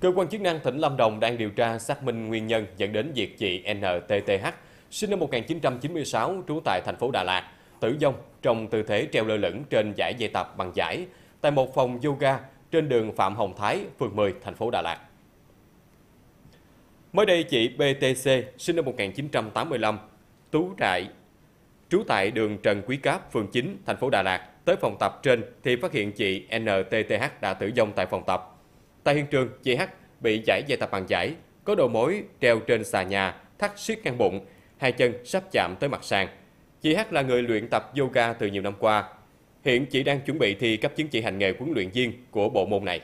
Cơ quan chức năng tỉnh Lâm Đồng đang điều tra xác minh nguyên nhân dẫn đến việc chị NTTH, sinh năm 1996, trú tại thành phố Đà Lạt, tử vong trong tư thế treo lơ lửng trên giải dây tập bằng giải tại một phòng yoga trên đường Phạm Hồng Thái, phường 10, thành phố Đà Lạt. Mới đây, chị BTC, sinh năm 1985, trú tại trú tại đường Trần Quý Cáp, phường 9, thành phố Đà Lạt, tới phòng tập trên thì phát hiện chị NTTH đã tử vong tại phòng tập. Tại hiện trường, chị H bị giải dây tập bằng giải, có đầu mối treo trên xà nhà, thắt siết ngang bụng, hai chân sắp chạm tới mặt sàn. Chị H là người luyện tập yoga từ nhiều năm qua. Hiện chị đang chuẩn bị thi cấp chứng chỉ hành nghề huấn luyện viên của bộ môn này.